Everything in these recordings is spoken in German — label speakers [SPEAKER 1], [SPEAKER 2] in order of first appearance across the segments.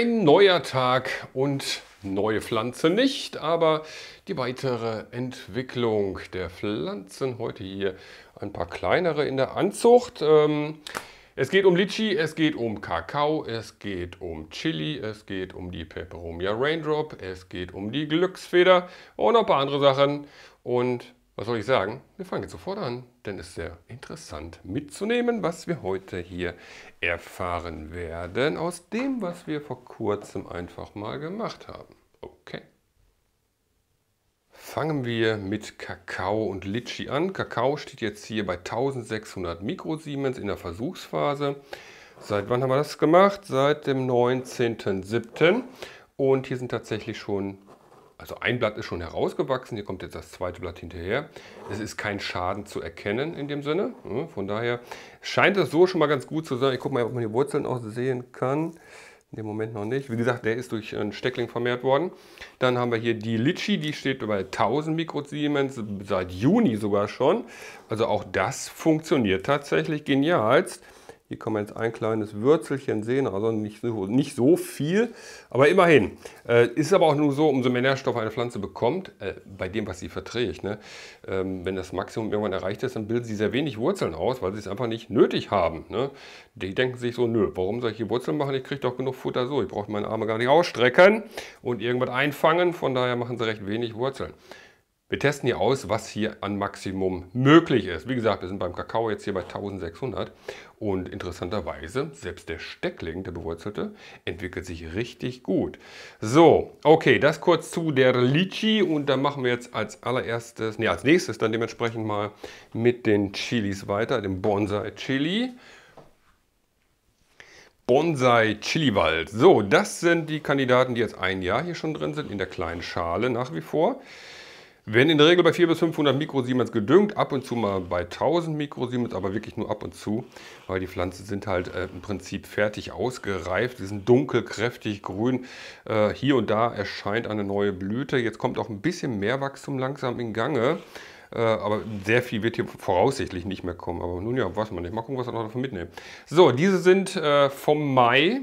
[SPEAKER 1] Ein neuer Tag und neue Pflanze nicht, aber die weitere Entwicklung der Pflanzen. Heute hier ein paar kleinere in der Anzucht. Ähm, es geht um Litchi, es geht um Kakao, es geht um Chili, es geht um die Peperomia Raindrop, es geht um die Glücksfeder und ein paar andere Sachen. Und was soll ich sagen? Wir fangen jetzt sofort an, denn es ist sehr interessant mitzunehmen, was wir heute hier erfahren werden aus dem, was wir vor kurzem einfach mal gemacht haben. Okay. Fangen wir mit Kakao und Litschi an. Kakao steht jetzt hier bei 1600 Mikrosiemens in der Versuchsphase. Seit wann haben wir das gemacht? Seit dem 19.07. Und hier sind tatsächlich schon also ein Blatt ist schon herausgewachsen, hier kommt jetzt das zweite Blatt hinterher. Es ist kein Schaden zu erkennen in dem Sinne. Hm, von daher scheint das so schon mal ganz gut zu sein. Ich gucke mal, ob man die Wurzeln auch sehen kann. In dem Moment noch nicht. Wie gesagt, der ist durch einen Steckling vermehrt worden. Dann haben wir hier die Litschi, die steht bei 1000 Mikrosiemens, seit Juni sogar schon. Also auch das funktioniert tatsächlich genialst. Hier kann man jetzt ein kleines Würzelchen sehen, also nicht so, nicht so viel, aber immerhin. Äh, ist aber auch nur so, umso mehr Nährstoffe eine Pflanze bekommt, äh, bei dem, was sie verträgt. Ne? Ähm, wenn das Maximum irgendwann erreicht ist, dann bilden sie sehr wenig Wurzeln aus, weil sie es einfach nicht nötig haben. Ne? Die denken sich so, nö, warum soll ich hier Wurzeln machen? Ich kriege doch genug Futter so. Ich brauche meine Arme gar nicht ausstrecken und irgendwas einfangen. Von daher machen sie recht wenig Wurzeln. Wir testen hier aus, was hier an Maximum möglich ist. Wie gesagt, wir sind beim Kakao jetzt hier bei 1600 und interessanterweise, selbst der Steckling, der bewurzelte, entwickelt sich richtig gut. So, okay, das kurz zu der Litchi und dann machen wir jetzt als allererstes, nee, als nächstes dann dementsprechend mal mit den Chilis weiter, dem Bonsai Chili. Bonsai Chili Wald. So, das sind die Kandidaten, die jetzt ein Jahr hier schon drin sind, in der kleinen Schale nach wie vor. Werden in der Regel bei 400 bis 500 Mikrosiemens gedüngt, ab und zu mal bei 1000 Mikrosiemens, aber wirklich nur ab und zu, weil die Pflanzen sind halt äh, im Prinzip fertig ausgereift. Sie sind dunkel, kräftig, grün. Äh, hier und da erscheint eine neue Blüte. Jetzt kommt auch ein bisschen mehr Wachstum langsam in Gange. Äh, aber sehr viel wird hier voraussichtlich nicht mehr kommen. Aber nun ja, weiß man nicht. Mal gucken, was wir noch davon mitnehmen. So, diese sind äh, vom Mai.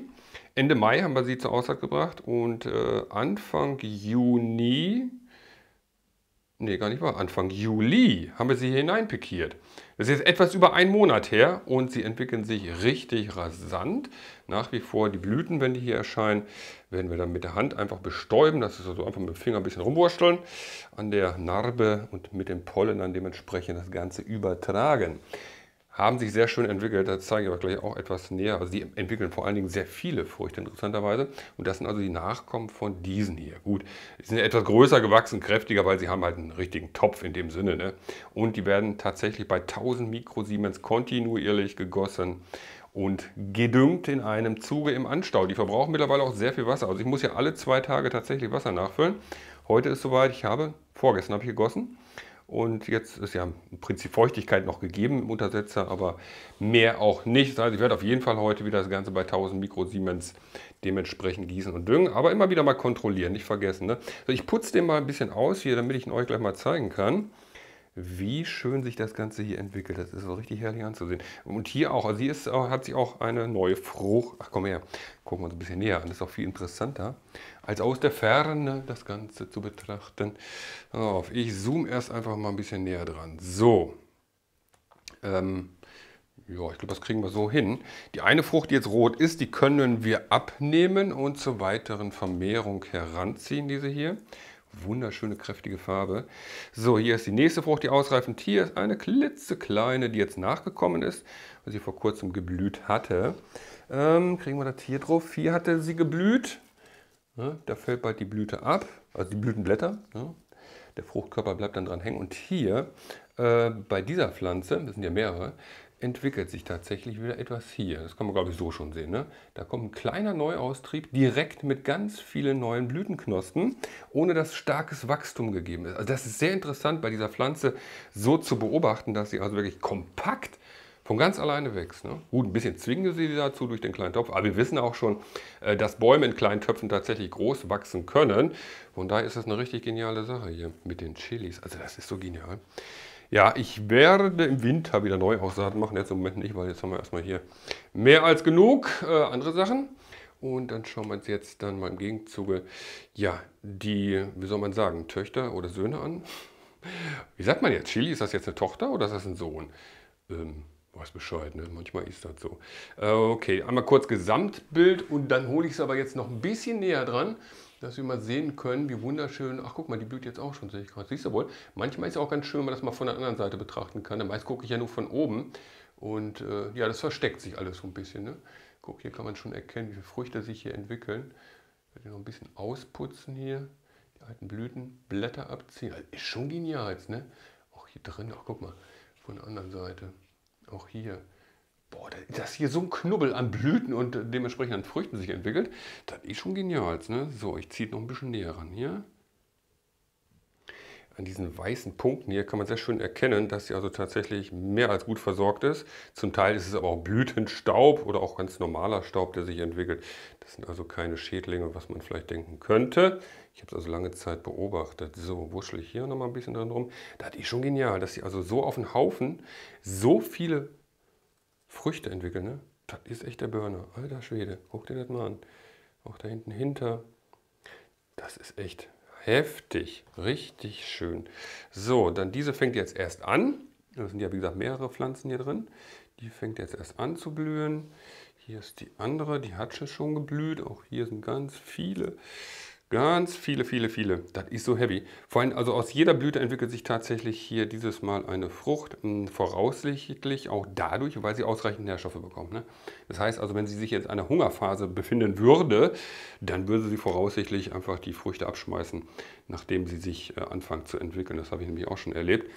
[SPEAKER 1] Ende Mai haben wir sie zur Aussaat gebracht und äh, Anfang Juni nee, gar nicht wahr, Anfang Juli haben wir sie hier hineinpickiert. Das ist jetzt etwas über einen Monat her und sie entwickeln sich richtig rasant. Nach wie vor die Blüten, wenn die hier erscheinen, werden wir dann mit der Hand einfach bestäuben. Das ist also einfach mit dem Finger ein bisschen rumwursteln an der Narbe und mit dem Pollen dann dementsprechend das Ganze übertragen haben sich sehr schön entwickelt. Das zeige ich euch gleich auch etwas näher. Also die entwickeln vor allen Dingen sehr viele Früchte interessanterweise. Und das sind also die Nachkommen von diesen hier. Gut, die sind etwas größer gewachsen, kräftiger, weil sie haben halt einen richtigen Topf in dem Sinne. Ne? Und die werden tatsächlich bei 1000 Mikrosiemens kontinuierlich gegossen und gedüngt in einem Zuge im Anstau. Die verbrauchen mittlerweile auch sehr viel Wasser. Also ich muss ja alle zwei Tage tatsächlich Wasser nachfüllen. Heute ist soweit, ich habe, vorgestern habe ich gegossen. Und jetzt ist ja im Prinzip Feuchtigkeit noch gegeben im Untersetzer, aber mehr auch nicht. Das heißt, ich werde auf jeden Fall heute wieder das Ganze bei 1000 Mikrosiemens dementsprechend gießen und düngen. Aber immer wieder mal kontrollieren, nicht vergessen. Ne? Also ich putze den mal ein bisschen aus hier, damit ich ihn euch gleich mal zeigen kann wie schön sich das Ganze hier entwickelt. Das ist so richtig herrlich anzusehen. Und hier auch, also hier ist, hat sich auch eine neue Frucht, ach komm her, gucken wir uns ein bisschen näher an, das ist auch viel interessanter, als aus der Ferne das Ganze zu betrachten. Auf, ich zoome erst einfach mal ein bisschen näher dran. So, ähm, ja, ich glaube, das kriegen wir so hin. Die eine Frucht, die jetzt rot ist, die können wir abnehmen und zur weiteren Vermehrung heranziehen, diese hier wunderschöne, kräftige Farbe. So, hier ist die nächste Frucht, die ausreifend. Hier ist eine klitzekleine, die jetzt nachgekommen ist, weil sie vor kurzem geblüht hatte. Ähm, kriegen wir das hier drauf? Hier hatte sie geblüht. Ja, da fällt bald die Blüte ab, also die Blütenblätter. Ja. Der Fruchtkörper bleibt dann dran hängen. Und hier äh, bei dieser Pflanze, das sind ja mehrere, entwickelt sich tatsächlich wieder etwas hier. Das kann man, glaube ich, so schon sehen. Ne? Da kommt ein kleiner Neuaustrieb direkt mit ganz vielen neuen Blütenknospen, ohne dass starkes Wachstum gegeben ist. Also das ist sehr interessant bei dieser Pflanze so zu beobachten, dass sie also wirklich kompakt von ganz alleine wächst. Ne? Gut, ein bisschen zwingen sie dazu durch den kleinen Topf, aber wir wissen auch schon, äh, dass Bäume in kleinen Töpfen tatsächlich groß wachsen können. Von daher ist das eine richtig geniale Sache hier mit den Chilis. Also das ist so genial. Ja, ich werde im Winter wieder neue Aussaaten machen. Jetzt im Moment nicht, weil jetzt haben wir erstmal hier mehr als genug äh, andere Sachen. Und dann schauen wir uns jetzt dann mal im Gegenzuge, ja, die, wie soll man sagen, Töchter oder Söhne an. Wie sagt man jetzt? Chili, ist das jetzt eine Tochter oder ist das ein Sohn? Ähm, weiß Bescheid, ne? manchmal ist das so. Äh, okay, einmal kurz Gesamtbild und dann hole ich es aber jetzt noch ein bisschen näher dran dass wir mal sehen können, wie wunderschön, ach guck mal, die blüht jetzt auch schon, sehe ich gerade. Siehst du wohl, manchmal ist es auch ganz schön, wenn man das mal von der anderen Seite betrachten kann. meist gucke ich ja nur von oben und äh, ja, das versteckt sich alles so ein bisschen. Ne? Guck, hier kann man schon erkennen, wie viele Früchte sich hier entwickeln. Ich werde noch ein bisschen ausputzen hier, die alten Blüten, Blätter abziehen. Also ist schon genial jetzt, ne? Auch hier drin, ach guck mal, von der anderen Seite, auch hier boah, dass hier so ein Knubbel an Blüten und dementsprechend an Früchten sich entwickelt, das ist schon genial. Ne? So, ich ziehe noch ein bisschen näher ran hier. An diesen weißen Punkten hier kann man sehr schön erkennen, dass sie also tatsächlich mehr als gut versorgt ist. Zum Teil ist es aber auch Blütenstaub oder auch ganz normaler Staub, der sich entwickelt. Das sind also keine Schädlinge, was man vielleicht denken könnte. Ich habe es also lange Zeit beobachtet. So, wuschel ich hier nochmal ein bisschen dran rum. Das ist schon genial, dass sie also so auf den Haufen so viele Früchte entwickeln. Ne? Das ist echt der Burner. Alter Schwede, guck dir das mal an. Auch da hinten hinter. Das ist echt heftig. Richtig schön. So, dann diese fängt jetzt erst an. Da sind ja, wie gesagt, mehrere Pflanzen hier drin. Die fängt jetzt erst an zu blühen. Hier ist die andere, die hat schon geblüht. Auch hier sind ganz viele. Ganz viele, viele, viele. Das ist so heavy. Vor allem, also aus jeder Blüte entwickelt sich tatsächlich hier dieses Mal eine Frucht. Voraussichtlich auch dadurch, weil sie ausreichend Nährstoffe bekommt. Ne? Das heißt also, wenn sie sich jetzt in einer Hungerphase befinden würde, dann würde sie voraussichtlich einfach die Früchte abschmeißen, nachdem sie sich äh, anfängt zu entwickeln. Das habe ich nämlich auch schon erlebt.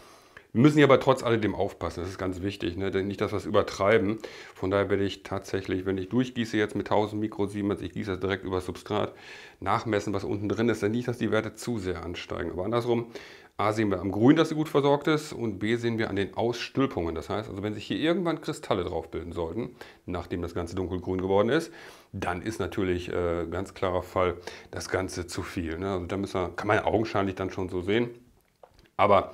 [SPEAKER 1] Wir müssen hier aber trotz alledem aufpassen, das ist ganz wichtig, ne? denn nicht, dass wir es übertreiben. Von daher werde ich tatsächlich, wenn ich durchgieße jetzt mit 1000 Mikrosiemens, ich gieße das direkt über das Substrat, nachmessen, was unten drin ist, dann nicht, dass die Werte zu sehr ansteigen. Aber andersrum, A sehen wir am Grün, dass sie gut versorgt ist und B sehen wir an den Ausstülpungen. Das heißt, also wenn sich hier irgendwann Kristalle drauf bilden sollten, nachdem das Ganze dunkelgrün geworden ist, dann ist natürlich äh, ganz klarer Fall das Ganze zu viel. Ne? Also da kann man augenscheinlich dann schon so sehen. Aber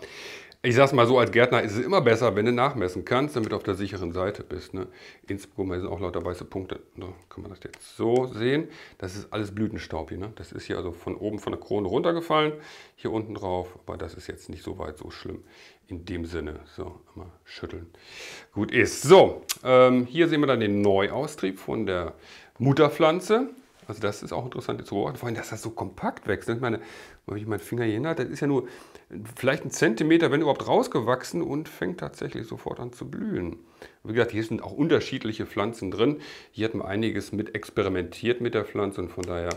[SPEAKER 1] ich sag's mal so, als Gärtner ist es immer besser, wenn du nachmessen kannst, damit du auf der sicheren Seite bist. Ne? Innsbrucker sind auch lauter weiße Punkte. Da ne? kann man das jetzt so sehen. Das ist alles Blütenstaub hier. Ne? Das ist hier also von oben von der Krone runtergefallen, hier unten drauf. Aber das ist jetzt nicht so weit so schlimm in dem Sinne. So, immer schütteln. Gut ist. So, ähm, hier sehen wir dann den Neuaustrieb von der Mutterpflanze. Also das ist auch interessant zu beobachten, vor allem, dass das so kompakt wächst. Ne? Ich meine, wenn ich meinen Finger hier hin das ist ja nur vielleicht einen Zentimeter, wenn überhaupt, rausgewachsen und fängt tatsächlich sofort an zu blühen. Wie gesagt, hier sind auch unterschiedliche Pflanzen drin. Hier hat man einiges mit experimentiert mit der Pflanze und von daher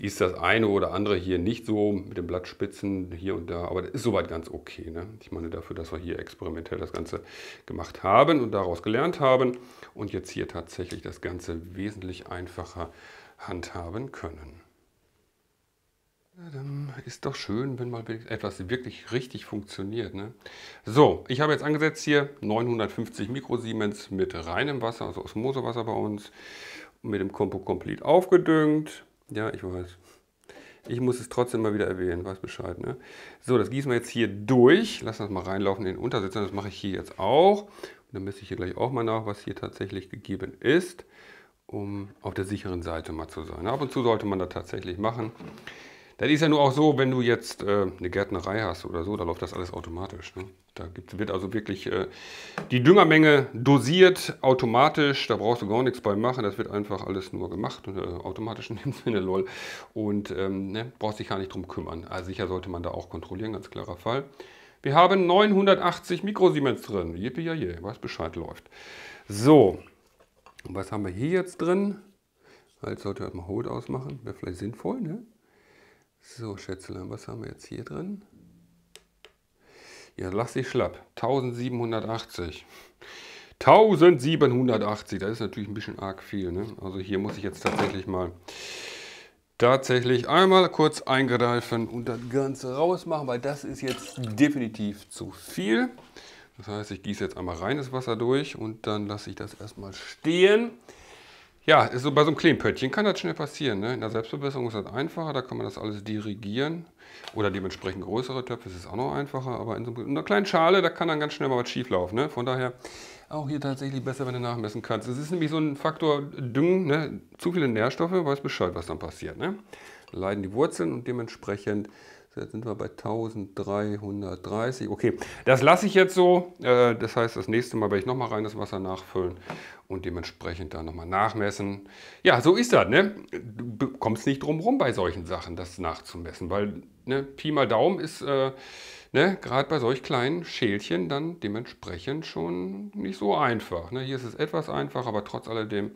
[SPEAKER 1] ist das eine oder andere hier nicht so mit den Blattspitzen hier und da, aber das ist soweit ganz okay. Ne? Ich meine dafür, dass wir hier experimentell das Ganze gemacht haben und daraus gelernt haben und jetzt hier tatsächlich das Ganze wesentlich einfacher handhaben können. Ist doch schön, wenn mal etwas wirklich richtig funktioniert. Ne? So, ich habe jetzt angesetzt hier 950 Mikrosiemens mit reinem Wasser, also Osmosewasser bei uns, mit dem Compo Complete aufgedüngt. Ja, ich weiß. Ich muss es trotzdem mal wieder erwähnen, weiß Bescheid. Ne? So, das gießen wir jetzt hier durch. Lass das mal reinlaufen in den Untersetzer. Das mache ich hier jetzt auch. Und dann messe ich hier gleich auch mal nach, was hier tatsächlich gegeben ist, um auf der sicheren Seite mal zu sein. Ab und zu sollte man das tatsächlich machen. Das ist ja nur auch so, wenn du jetzt äh, eine Gärtnerei hast oder so, da läuft das alles automatisch. Ne? Da gibt, wird also wirklich äh, die Düngermenge dosiert automatisch. Da brauchst du gar nichts bei machen. Das wird einfach alles nur gemacht äh, automatisch in dem Sinne lol. Und ähm, ne, brauchst dich gar nicht drum kümmern. Also sicher sollte man da auch kontrollieren, ganz klarer Fall. Wir haben 980 Mikrosiemens drin. Yippie, ja, je, was Bescheid läuft. So, was haben wir hier jetzt drin? Jetzt halt, sollte ich mal Hold ausmachen. Wäre vielleicht sinnvoll, ne? So, Schätzlein, was haben wir jetzt hier drin? Ja, lass dich schlapp. 1780. 1780, das ist natürlich ein bisschen arg viel. Ne? Also hier muss ich jetzt tatsächlich mal tatsächlich einmal kurz eingreifen und das Ganze rausmachen, weil das ist jetzt definitiv zu viel. Das heißt, ich gieße jetzt einmal reines Wasser durch und dann lasse ich das erstmal stehen. Ja, so also bei so einem kleinen Pöttchen kann das schnell passieren. Ne? In der Selbstverbesserung ist das einfacher, da kann man das alles dirigieren. Oder dementsprechend größere Töpfe ist es auch noch einfacher. Aber in, so einer kleinen Schale, da kann dann ganz schnell mal was schieflaufen. Ne? Von daher auch hier tatsächlich besser, wenn du nachmessen kannst. Es ist nämlich so ein Faktor Düngen, ne? zu viele Nährstoffe, weiß Bescheid, was dann passiert. Ne? Leiden die Wurzeln und dementsprechend Jetzt sind wir bei 1330. Okay, das lasse ich jetzt so. Äh, das heißt, das nächste Mal werde ich nochmal rein das Wasser nachfüllen und dementsprechend da nochmal nachmessen. Ja, so ist das. Ne? Du kommst nicht drum rum bei solchen Sachen, das nachzumessen, weil ne, Pi mal Daumen ist äh, ne, gerade bei solch kleinen Schälchen dann dementsprechend schon nicht so einfach. Ne? Hier ist es etwas einfach, aber trotz alledem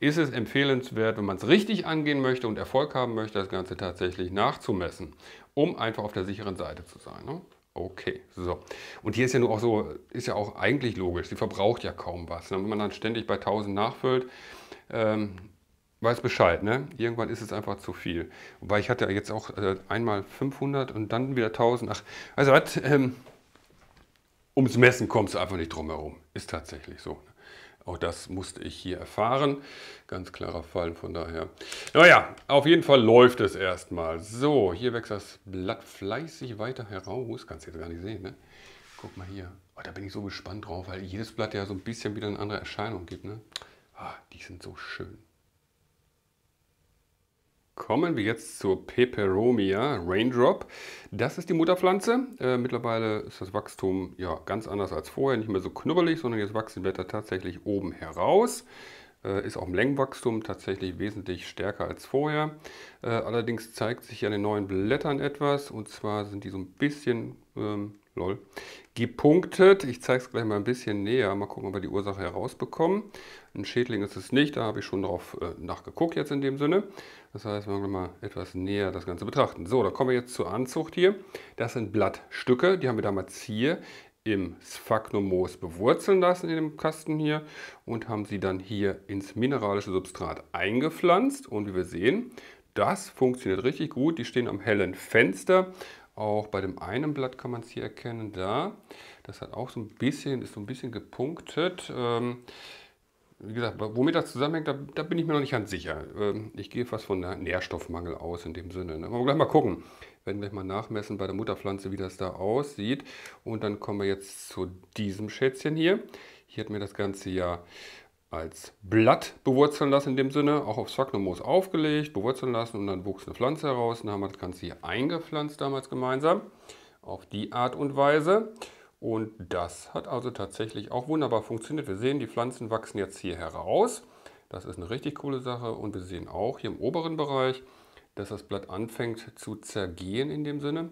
[SPEAKER 1] ist es empfehlenswert, wenn man es richtig angehen möchte und Erfolg haben möchte, das Ganze tatsächlich nachzumessen, um einfach auf der sicheren Seite zu sein. Ne? Okay, so. Und hier ist ja nur auch so, ist ja auch eigentlich logisch, sie verbraucht ja kaum was. Ne? Wenn man dann ständig bei 1000 nachfüllt, ähm, weiß Bescheid, ne? Irgendwann ist es einfach zu viel. Wobei ich hatte ja jetzt auch äh, einmal 500 und dann wieder 1000. Ach, also was? ähm, ums Messen kommst du einfach nicht drum herum. Ist tatsächlich so. Auch das musste ich hier erfahren. Ganz klarer Fall, von daher. Naja, auf jeden Fall läuft es erstmal. So, hier wächst das Blatt fleißig weiter heraus. Kannst du jetzt gar nicht sehen, ne? Guck mal hier. Oh, da bin ich so gespannt drauf, weil jedes Blatt ja so ein bisschen wieder eine andere Erscheinung gibt, ne? Ah, die sind so schön. Kommen wir jetzt zur Peperomia Raindrop. Das ist die Mutterpflanze. Äh, mittlerweile ist das Wachstum ja ganz anders als vorher, nicht mehr so knubbelig, sondern jetzt wachsen die Blätter tatsächlich oben heraus. Äh, ist auch im Längenwachstum tatsächlich wesentlich stärker als vorher. Äh, allerdings zeigt sich an den neuen Blättern etwas und zwar sind die so ein bisschen ähm, lol, gepunktet. Ich zeige es gleich mal ein bisschen näher. Mal gucken, ob wir die Ursache herausbekommen. Ein Schädling ist es nicht, da habe ich schon drauf äh, nachgeguckt jetzt in dem Sinne. Das heißt, wir wollen mal etwas näher das Ganze betrachten. So, da kommen wir jetzt zur Anzucht hier. Das sind Blattstücke, die haben wir damals hier im Sphagnomoos bewurzeln lassen in dem Kasten hier und haben sie dann hier ins mineralische Substrat eingepflanzt. Und wie wir sehen, das funktioniert richtig gut. Die stehen am hellen Fenster auch bei dem einen Blatt kann man es hier erkennen, da. Das hat auch so ein bisschen, ist so ein bisschen gepunktet. Ähm, wie gesagt, womit das zusammenhängt, da, da, bin ich mir noch nicht ganz sicher. Ähm, ich gehe fast von Nährstoffmangel aus in dem Sinne. Ne? Aber gleich mal gucken. wenn Wir gleich mal nachmessen bei der Mutterpflanze, wie das da aussieht. Und dann kommen wir jetzt zu diesem Schätzchen hier. Hier hat mir das Ganze ja als Blatt bewurzeln lassen in dem Sinne, auch aufs Phagnomoos aufgelegt, bewurzeln lassen und dann wuchs eine Pflanze heraus. Dann haben wir das Ganze hier eingepflanzt damals gemeinsam, auf die Art und Weise. Und das hat also tatsächlich auch wunderbar funktioniert. Wir sehen, die Pflanzen wachsen jetzt hier heraus. Das ist eine richtig coole Sache und wir sehen auch hier im oberen Bereich, dass das Blatt anfängt zu zergehen in dem Sinne.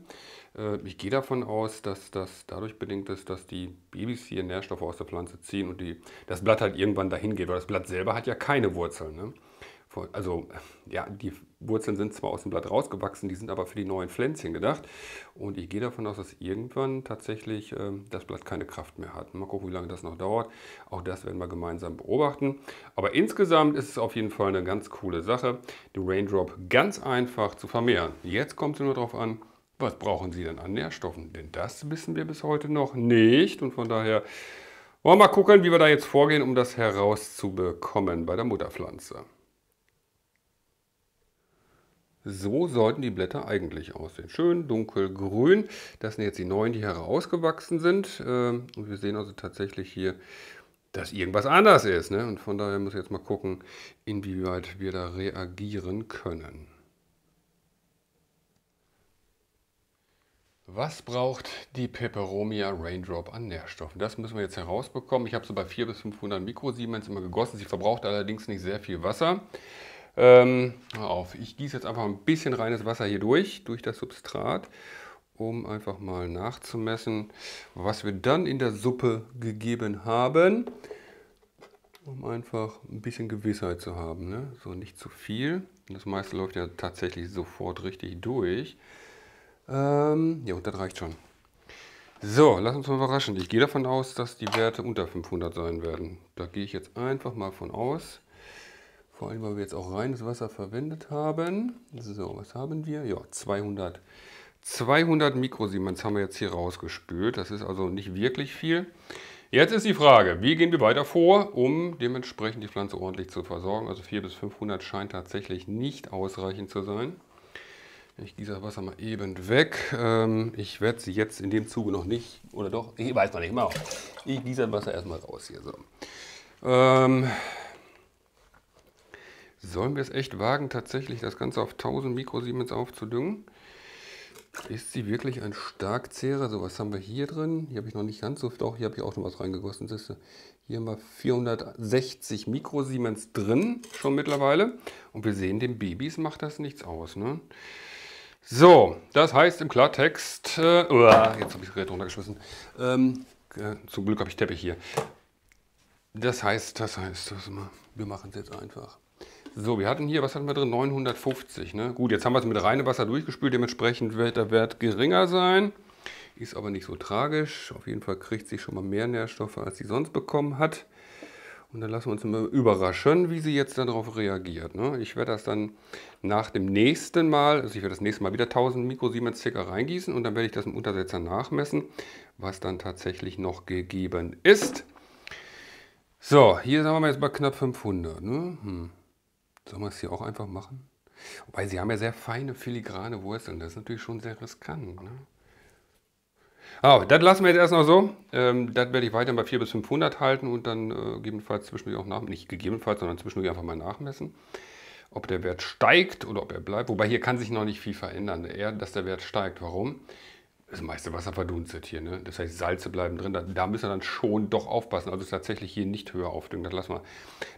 [SPEAKER 1] Äh, ich gehe davon aus, dass das dadurch bedingt ist, dass die Babys hier Nährstoffe aus der Pflanze ziehen und die, das Blatt halt irgendwann dahin geht, weil das Blatt selber hat ja keine Wurzeln. Ne? also ja, die Wurzeln sind zwar aus dem Blatt rausgewachsen, die sind aber für die neuen Pflänzchen gedacht. Und ich gehe davon aus, dass irgendwann tatsächlich äh, das Blatt keine Kraft mehr hat. Mal gucken, wie lange das noch dauert. Auch das werden wir gemeinsam beobachten. Aber insgesamt ist es auf jeden Fall eine ganz coole Sache, die Raindrop ganz einfach zu vermehren. Jetzt kommt es nur darauf an, was brauchen Sie denn an Nährstoffen? Denn das wissen wir bis heute noch nicht. Und von daher wollen wir mal gucken, wie wir da jetzt vorgehen, um das herauszubekommen bei der Mutterpflanze. So sollten die Blätter eigentlich aussehen. Schön dunkelgrün. Das sind jetzt die neuen, die herausgewachsen sind. Ähm, und wir sehen also tatsächlich hier, dass irgendwas anders ist. Ne? Und von daher muss ich jetzt mal gucken, inwieweit wir da reagieren können. Was braucht die Peperomia Raindrop an Nährstoffen? Das müssen wir jetzt herausbekommen. Ich habe sie bei 400 bis 500 Mikrosiemens immer gegossen. Sie verbraucht allerdings nicht sehr viel Wasser. Ähm, auf, ich gieße jetzt einfach ein bisschen reines Wasser hier durch, durch das Substrat, um einfach mal nachzumessen, was wir dann in der Suppe gegeben haben, um einfach ein bisschen Gewissheit zu haben. Ne? So nicht zu viel. Das meiste läuft ja tatsächlich sofort richtig durch. Ähm, ja, und das reicht schon. So, lass uns mal überraschen. Ich gehe davon aus, dass die Werte unter 500 sein werden. Da gehe ich jetzt einfach mal von aus. Vor allem, weil wir jetzt auch reines Wasser verwendet haben. So, was haben wir? Ja, 200. 200 Mikrosiemens haben wir jetzt hier rausgespült. Das ist also nicht wirklich viel. Jetzt ist die Frage, wie gehen wir weiter vor, um dementsprechend die Pflanze ordentlich zu versorgen. Also 400 bis 500 scheint tatsächlich nicht ausreichend zu sein. Ich gieße das Wasser mal eben weg. Ähm, ich werde sie jetzt in dem Zuge noch nicht, oder doch, ich weiß noch nicht, mal. Genau. Ich gieße das Wasser erstmal raus hier so. Ähm, Sollen wir es echt wagen, tatsächlich das Ganze auf 1000 Mikrosiemens aufzudüngen? Ist sie wirklich ein Starkzehrer? So, was haben wir hier drin? Hier habe ich noch nicht ganz so viel. Doch, hier habe ich auch noch was reingegossen. Siehst du? Hier haben wir 460 Mikrosiemens drin, schon mittlerweile. Und wir sehen, den Babys macht das nichts aus. Ne? So, das heißt im Klartext... Äh, uah, jetzt habe ich das Gerät runtergeschmissen. Ähm, äh, zum Glück habe ich Teppich hier. Das heißt, das heißt, das, wir machen es jetzt einfach. So, wir hatten hier, was hatten wir drin? 950. Ne? Gut, jetzt haben wir es mit reinem Wasser durchgespült. Dementsprechend wird der Wert geringer sein. Ist aber nicht so tragisch. Auf jeden Fall kriegt sie schon mal mehr Nährstoffe, als sie sonst bekommen hat. Und dann lassen wir uns immer überraschen, wie sie jetzt darauf reagiert. Ne? Ich werde das dann nach dem nächsten Mal, also ich werde das nächste Mal wieder 1000 Mikrosiemens circa reingießen und dann werde ich das im Untersetzer nachmessen, was dann tatsächlich noch gegeben ist. So, hier sind wir jetzt bei knapp 500. Ne? Hm. Soll man es hier auch einfach machen? Weil sie haben ja sehr feine filigrane Wurzeln. Das ist natürlich schon sehr riskant. Ne? Aber das lassen wir jetzt erst noch so. Ähm, das werde ich weiterhin bei 400 bis 500 halten und dann äh, gegebenenfalls zwischendurch auch nach, nicht gegebenenfalls, sondern zwischendurch einfach mal nachmessen, ob der Wert steigt oder ob er bleibt. Wobei hier kann sich noch nicht viel verändern. Eher, dass der Wert steigt. Warum? das meiste Wasser verdunstet hier. Ne? Das heißt, Salze bleiben drin. Da, da, müssen wir dann schon doch aufpassen. Also tatsächlich hier nicht höher aufdüngen. Das lassen wir.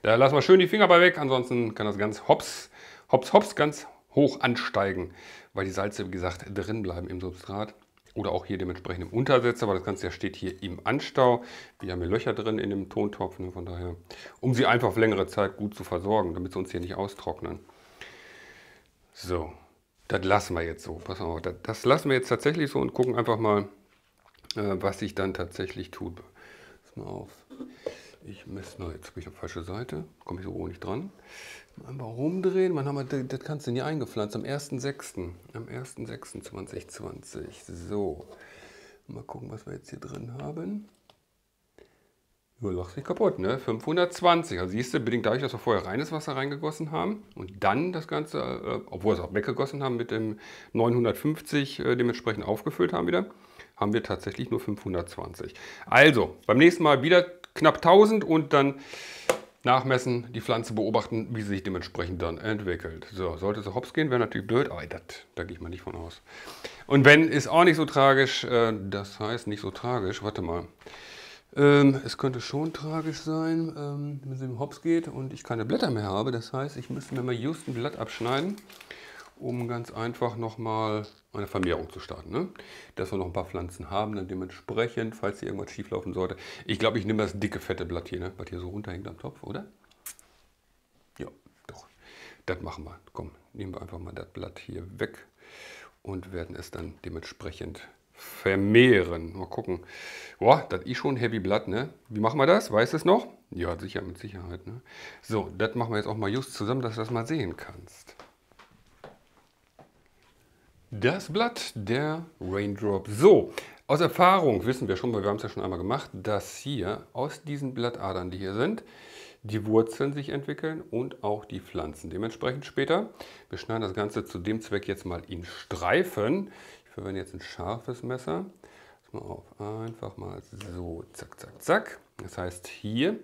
[SPEAKER 1] Da lassen wir schön die Finger bei weg. Ansonsten kann das ganz hops, hops, hops, ganz hoch ansteigen, weil die Salze, wie gesagt, drin bleiben im Substrat. Oder auch hier dementsprechend im Untersetzer, weil das Ganze ja steht hier im Anstau. Wir haben hier Löcher drin in dem Tontopf, ne? von daher, um sie einfach auf längere Zeit gut zu versorgen, damit sie uns hier nicht austrocknen. So, das lassen wir jetzt so. Pass auf, das, das lassen wir jetzt tatsächlich so und gucken einfach mal, äh, was sich dann tatsächlich tut. Pass mal auf. Ich messe, na, jetzt bin ich auf falsche Seite, komme ich so nicht dran. Einmal rumdrehen, man haben wir, das, das kannst du nie eingepflanzt, am 1.6., am 1.6.2020. So, mal gucken, was wir jetzt hier drin haben. Du lachst nicht kaputt, ne? 520. Also siehst du, bedingt dadurch, dass wir vorher reines Wasser reingegossen haben und dann das Ganze, äh, obwohl wir es auch weggegossen haben, mit dem 950 äh, dementsprechend aufgefüllt haben wieder, haben wir tatsächlich nur 520. Also, beim nächsten Mal wieder knapp 1000 und dann nachmessen, die Pflanze beobachten, wie sie sich dementsprechend dann entwickelt. So, sollte es hops gehen, wäre natürlich blöd, aber das, da gehe ich mal nicht von aus. Und wenn, ist auch nicht so tragisch, äh, das heißt nicht so tragisch, warte mal. Ähm, es könnte schon tragisch sein, ähm, wenn sie im Hops geht und ich keine Blätter mehr habe. Das heißt, ich müsste mir mal just ein Blatt abschneiden, um ganz einfach nochmal eine Vermehrung zu starten. Ne? Dass wir noch ein paar Pflanzen haben, dann dementsprechend, falls hier irgendwas schieflaufen sollte. Ich glaube, ich nehme das dicke, fette Blatt hier, ne? was hier so runterhängt am Topf, oder? Ja, doch. Das machen wir. Komm, nehmen wir einfach mal das Blatt hier weg und werden es dann dementsprechend vermehren. Mal gucken. Boah, das ist schon ein heavy Blatt, ne? Wie machen wir das? Weiß es noch? Ja, sicher, mit Sicherheit, ne? So, das machen wir jetzt auch mal just zusammen, dass du das mal sehen kannst. Das Blatt der Raindrop. So, aus Erfahrung wissen wir schon, weil wir haben es ja schon einmal gemacht, dass hier aus diesen Blattadern, die hier sind, die Wurzeln sich entwickeln und auch die Pflanzen. Dementsprechend später, wir schneiden das Ganze zu dem Zweck jetzt mal in Streifen verwende jetzt ein scharfes Messer. Mal auf, einfach mal so, zack, zack, zack. Das heißt, hier,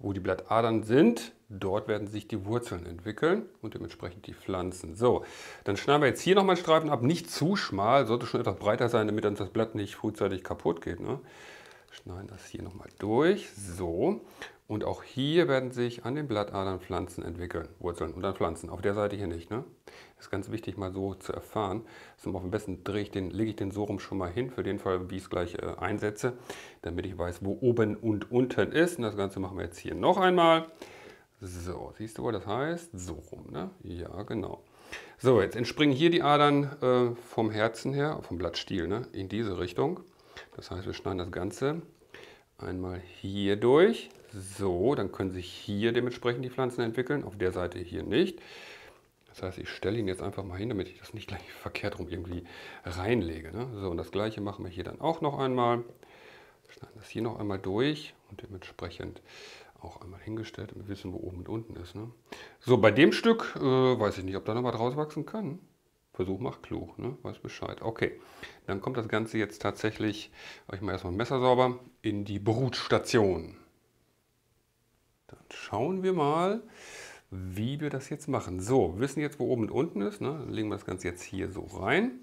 [SPEAKER 1] wo die Blattadern sind, dort werden sich die Wurzeln entwickeln und dementsprechend die Pflanzen. So, dann schneiden wir jetzt hier nochmal einen Streifen ab. Nicht zu schmal, sollte schon etwas breiter sein, damit uns das Blatt nicht frühzeitig kaputt geht. Ne? Schneiden das hier nochmal durch, so. Und auch hier werden sich an den Blattadern Pflanzen entwickeln, Wurzeln und dann Pflanzen. Auf der Seite hier nicht. Ne? Das ist ganz wichtig, mal so zu erfahren. auf dem besten drehe ich den, lege ich den so rum schon mal hin, für den Fall, wie ich es gleich äh, einsetze, damit ich weiß, wo oben und unten ist. Und das Ganze machen wir jetzt hier noch einmal. So, siehst du, was das heißt? So rum, ne? Ja, genau. So, jetzt entspringen hier die Adern äh, vom Herzen her, vom Blattstiel, ne? in diese Richtung. Das heißt, wir schneiden das Ganze einmal hier durch so, dann können sich hier dementsprechend die Pflanzen entwickeln, auf der Seite hier nicht. Das heißt, ich stelle ihn jetzt einfach mal hin, damit ich das nicht gleich verkehrt rum irgendwie reinlege. Ne? So, und das gleiche machen wir hier dann auch noch einmal. Schneiden das hier noch einmal durch und dementsprechend auch einmal hingestellt, damit wir wissen, wo oben und unten ist. Ne? So, bei dem Stück äh, weiß ich nicht, ob da noch was rauswachsen kann. Versuch macht klug, ne? weiß Bescheid. Okay, dann kommt das Ganze jetzt tatsächlich, ich mal erstmal ein Messer sauber, in die Brutstation schauen wir mal, wie wir das jetzt machen. So, wir wissen jetzt, wo oben und unten ist. Ne? legen wir das Ganze jetzt hier so rein.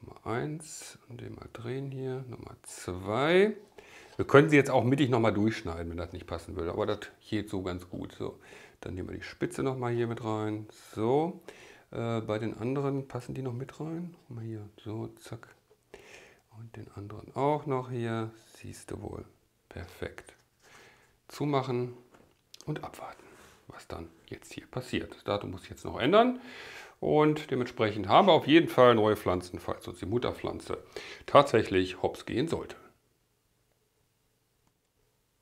[SPEAKER 1] Nummer 1 den mal drehen hier. Nummer 2. Wir können sie jetzt auch mittig nochmal durchschneiden, wenn das nicht passen würde. Aber das geht so ganz gut. So, dann nehmen wir die Spitze nochmal hier mit rein. So, äh, bei den anderen passen die noch mit rein. Mal hier, so, zack. Und den anderen auch noch hier. Siehst du wohl. Perfekt. Zumachen und abwarten, was dann jetzt hier passiert. Das Datum muss ich jetzt noch ändern und dementsprechend haben wir auf jeden Fall neue Pflanzen, falls uns die Mutterpflanze tatsächlich hops gehen sollte.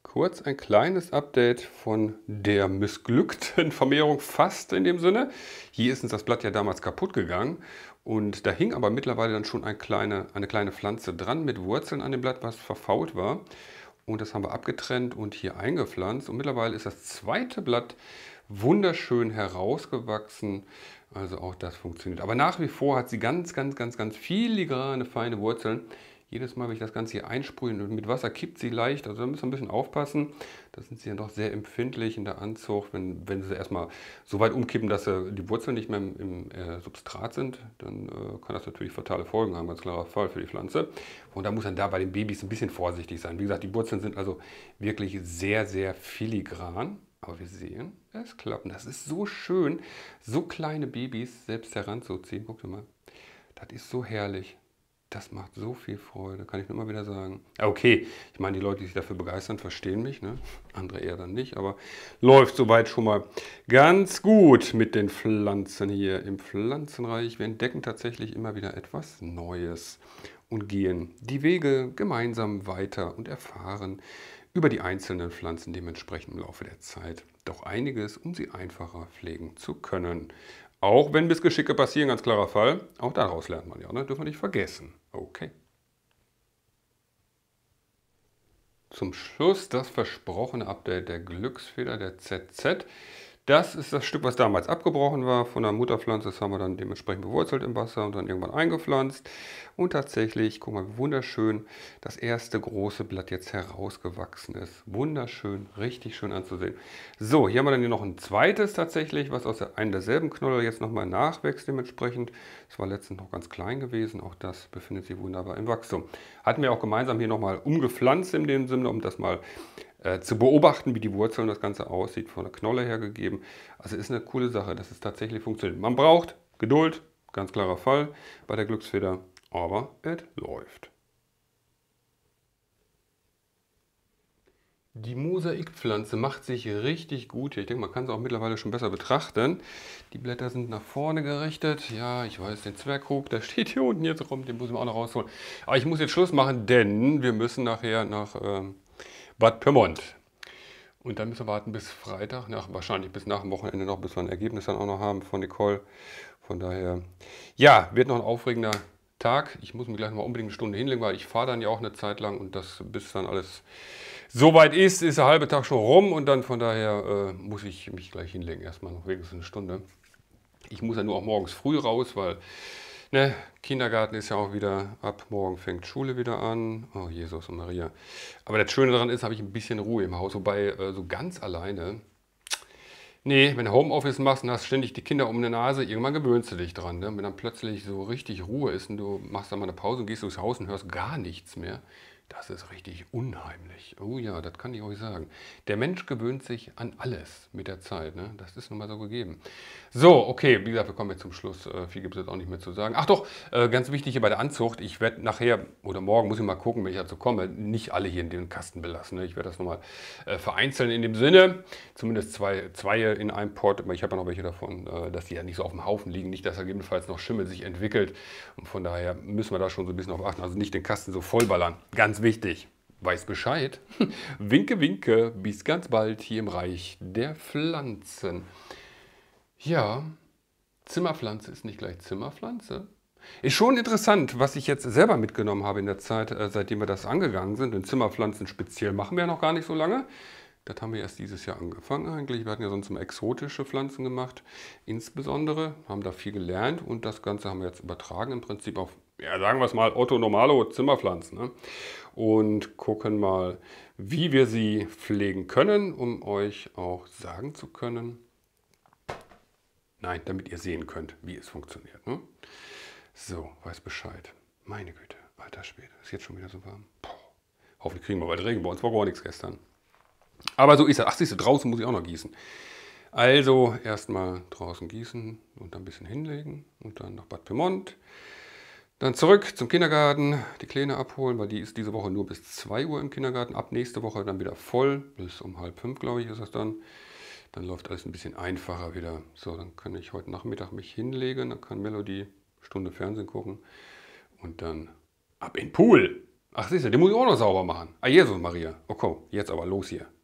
[SPEAKER 1] Kurz ein kleines Update von der missglückten Vermehrung fast in dem Sinne. Hier ist uns das Blatt ja damals kaputt gegangen und da hing aber mittlerweile dann schon eine kleine, eine kleine Pflanze dran mit Wurzeln an dem Blatt, was verfault war. Und das haben wir abgetrennt und hier eingepflanzt. Und mittlerweile ist das zweite Blatt wunderschön herausgewachsen. Also auch das funktioniert. Aber nach wie vor hat sie ganz, ganz, ganz, ganz filigrane, feine Wurzeln. Jedes Mal, wenn ich das Ganze hier einsprühe, und mit Wasser kippt sie leicht, also da müssen wir ein bisschen aufpassen. Da sind sie ja doch sehr empfindlich in der Anzucht. Wenn, wenn sie erstmal so weit umkippen, dass äh, die Wurzeln nicht mehr im, im äh, Substrat sind, dann äh, kann das natürlich fatale Folgen haben, ganz klarer Fall für die Pflanze. Und da muss man da bei den Babys ein bisschen vorsichtig sein. Wie gesagt, die Wurzeln sind also wirklich sehr, sehr filigran. Aber wir sehen, es klappt. Und das ist so schön, so kleine Babys selbst heranzuziehen. Guck dir mal, das ist so herrlich das macht so viel Freude, kann ich nur immer wieder sagen. Okay, ich meine, die Leute, die sich dafür begeistern, verstehen mich, ne? andere eher dann nicht, aber läuft soweit schon mal ganz gut mit den Pflanzen hier im Pflanzenreich. Wir entdecken tatsächlich immer wieder etwas Neues und gehen die Wege gemeinsam weiter und erfahren über die einzelnen Pflanzen dementsprechend im Laufe der Zeit doch einiges, um sie einfacher pflegen zu können. Auch wenn Missgeschicke passieren, ganz klarer Fall. Auch daraus lernt man ja, ne? dürfen wir nicht vergessen. Okay. Zum Schluss das versprochene Update der Glücksfehler der ZZ. Das ist das Stück, was damals abgebrochen war von der Mutterpflanze. Das haben wir dann dementsprechend bewurzelt im Wasser und dann irgendwann eingepflanzt. Und tatsächlich, guck mal, wie wunderschön, das erste große Blatt jetzt herausgewachsen ist. Wunderschön, richtig schön anzusehen. So, hier haben wir dann hier noch ein zweites tatsächlich, was aus einem derselben Knolle jetzt nochmal nachwächst dementsprechend. Es war letztens noch ganz klein gewesen. Auch das befindet sich wunderbar im Wachstum. Hatten wir auch gemeinsam hier nochmal umgepflanzt in dem Sinne, um das mal äh, zu beobachten, wie die Wurzeln das Ganze aussieht, von der Knolle hergegeben. Also ist eine coole Sache, dass es tatsächlich funktioniert. Man braucht Geduld, ganz klarer Fall bei der Glücksfeder, aber es läuft. Die Mosaikpflanze macht sich richtig gut hier. Ich denke, man kann sie auch mittlerweile schon besser betrachten. Die Blätter sind nach vorne gerichtet. Ja, ich weiß, den Zwergkrug, der steht hier unten jetzt rum, den müssen wir auch noch rausholen. Aber ich muss jetzt Schluss machen, denn wir müssen nachher nach ähm, Bad Pyrmont. Und dann müssen wir warten bis Freitag, nach, wahrscheinlich bis nach dem Wochenende noch, bis wir ein Ergebnis dann auch noch haben von Nicole. Von daher, ja, wird noch ein aufregender Tag. Ich muss mir gleich mal unbedingt eine Stunde hinlegen, weil ich fahre dann ja auch eine Zeit lang und das, bis dann alles soweit ist, ist der halbe Tag schon rum und dann von daher äh, muss ich mich gleich hinlegen. Erstmal noch wenigstens eine Stunde. Ich muss ja nur auch morgens früh raus, weil Ne, Kindergarten ist ja auch wieder ab, morgen fängt Schule wieder an. Oh, Jesus und Maria. Aber das Schöne daran ist, habe ich ein bisschen Ruhe im Haus, wobei äh, so ganz alleine. Nee, wenn du Homeoffice machst und hast ständig die Kinder um die Nase, irgendwann gewöhnst du dich dran. Ne? Wenn dann plötzlich so richtig Ruhe ist und du machst dann mal eine Pause und gehst durchs Haus und hörst gar nichts mehr, das ist richtig unheimlich. Oh ja, das kann ich euch sagen. Der Mensch gewöhnt sich an alles mit der Zeit. Ne? Das ist nun mal so gegeben. So, okay, wie gesagt, wir kommen jetzt zum Schluss. Äh, viel gibt es jetzt auch nicht mehr zu sagen. Ach doch, äh, ganz wichtig hier bei der Anzucht. Ich werde nachher oder morgen, muss ich mal gucken, wenn ich dazu komme, nicht alle hier in den Kasten belassen. Ne? Ich werde das nochmal äh, vereinzeln in dem Sinne. Zumindest zwei, zwei in einem Pot. Ich habe ja noch welche davon, äh, dass die ja nicht so auf dem Haufen liegen. Nicht, dass gegebenenfalls noch Schimmel sich entwickelt. Und von daher müssen wir da schon so ein bisschen auf achten. Also nicht den Kasten so vollballern. Ganz ganz wichtig. Weiß Bescheid. winke, winke, bis ganz bald hier im Reich der Pflanzen. Ja, Zimmerpflanze ist nicht gleich Zimmerpflanze. Ist schon interessant, was ich jetzt selber mitgenommen habe in der Zeit, äh, seitdem wir das angegangen sind. Denn Zimmerpflanzen speziell machen wir ja noch gar nicht so lange. Das haben wir erst dieses Jahr angefangen eigentlich. Wir hatten ja sonst immer exotische Pflanzen gemacht, insbesondere, haben da viel gelernt und das Ganze haben wir jetzt übertragen im Prinzip auf ja, sagen wir es mal, Otto Normalo Zimmerpflanzen. Ne? Und gucken mal, wie wir sie pflegen können, um euch auch sagen zu können, nein, damit ihr sehen könnt, wie es funktioniert. Ne? So, weiß Bescheid. Meine Güte, alter Schwede, ist jetzt schon wieder so warm. Poh. Hoffentlich kriegen wir bald Regen, bei uns war gar nichts gestern. Aber so ist es. Ach, siehst du, draußen muss ich auch noch gießen. Also erstmal draußen gießen und dann ein bisschen hinlegen und dann nach Bad Piemont. Dann zurück zum Kindergarten, die Kleine abholen, weil die ist diese Woche nur bis 2 Uhr im Kindergarten. Ab nächste Woche dann wieder voll, bis um halb fünf, glaube ich, ist das dann. Dann läuft alles ein bisschen einfacher wieder. So, dann kann ich heute Nachmittag mich hinlegen, dann kann Melody Stunde Fernsehen gucken und dann ab in den Pool. Ach, siehst du, den muss ich auch noch sauber machen. Ah, Jesus Maria. Okay, oh, jetzt aber los hier.